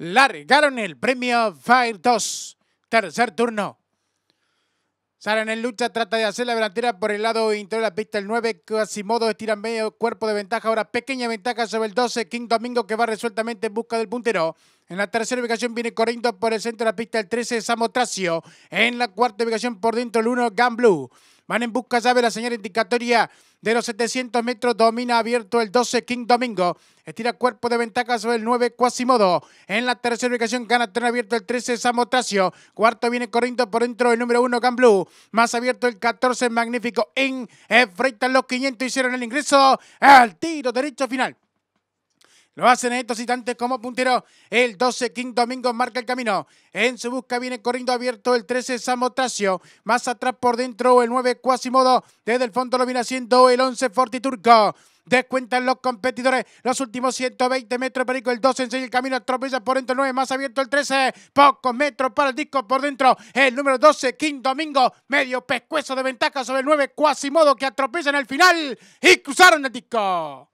largaron el premio Fire 2, tercer turno. Sara en lucha, trata de hacer la delantera por el lado interior de la pista. El 9, modo estira medio cuerpo de ventaja. Ahora pequeña ventaja sobre el 12, King Domingo que va resueltamente en busca del puntero. En la tercera ubicación viene corriendo por el centro de la pista el 13, Samotracio. En la cuarta ubicación por dentro el 1, Gamblu. Van en busca llave la señora indicatoria de los 700 metros. Domina abierto el 12 King Domingo. Estira cuerpo de ventaja sobre el 9 Quasimodo. En la tercera ubicación gana tren abierto el 13 Samotracio. Cuarto viene corriendo por dentro el número 1 Blue. Más abierto el 14 Magnífico In. Enfrentan eh, los 500 hicieron el ingreso. Al tiro derecho final. Lo hacen en estos instantes como puntero. El 12, King Domingo marca el camino. En su busca viene corriendo abierto el 13, Samotracio. Más atrás por dentro el 9, Quasimodo. Desde el fondo lo viene haciendo el 11, Fortiturco. Descuentan los competidores. Los últimos 120 metros, Perico. El 12 enseña el camino. Atropella por dentro el 9. Más abierto el 13. Pocos metros para el disco por dentro. El número 12, King Domingo. Medio pescuezo de ventaja sobre el 9, Quasimodo, que atropella en el final. Y cruzaron el disco.